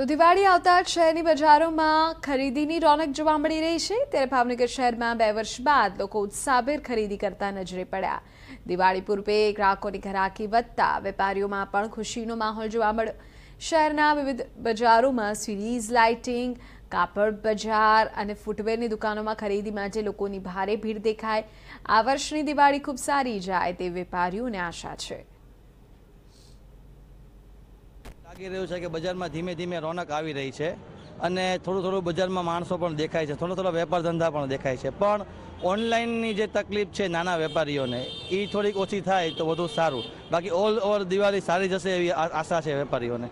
તો દિવાળી આવતા શહેરની બજારોમાં ખરીદીની રોનક જોવા મળી રહી છે ત્યારે ભાવનગર શહેરમાં બે વર્ષ બાદ લોકો ઉત્સાહભેર ખરીદી કરતા નજરે પડ્યા દિવાળી પૂર્વે ગ્રાહકોની ઘરાકી વધતા વેપારીઓમાં પણ ખુશીનો માહોલ જોવા મળ્યો શહેરના વિવિધ બજારોમાં સિરીઝ લાઇટિંગ કાપડ બજાર અને ફૂટવેરની દુકાનોમાં ખરીદી માટે લોકોની ભારે ભીડ દેખાય આ વર્ષની દિવાળી ખૂબ સારી જાય તે વેપારીઓને આશા છે લાગી રહ્યું છે કે બજારમાં ધીમે ધીમે રોનક આવી રહી છે અને થોડું થોડું બજારમાં માણસો પણ દેખાય છે થોડો થોડો વેપાર ધંધા પણ દેખાય છે પણ ઓનલાઈનની જે તકલીફ છે નાના વેપારીઓને એ થોડીક ઓછી થાય તો વધુ સારું બાકી ઓલ ઓવર દિવાળી સારી જશે એવી આશા છે વેપારીઓને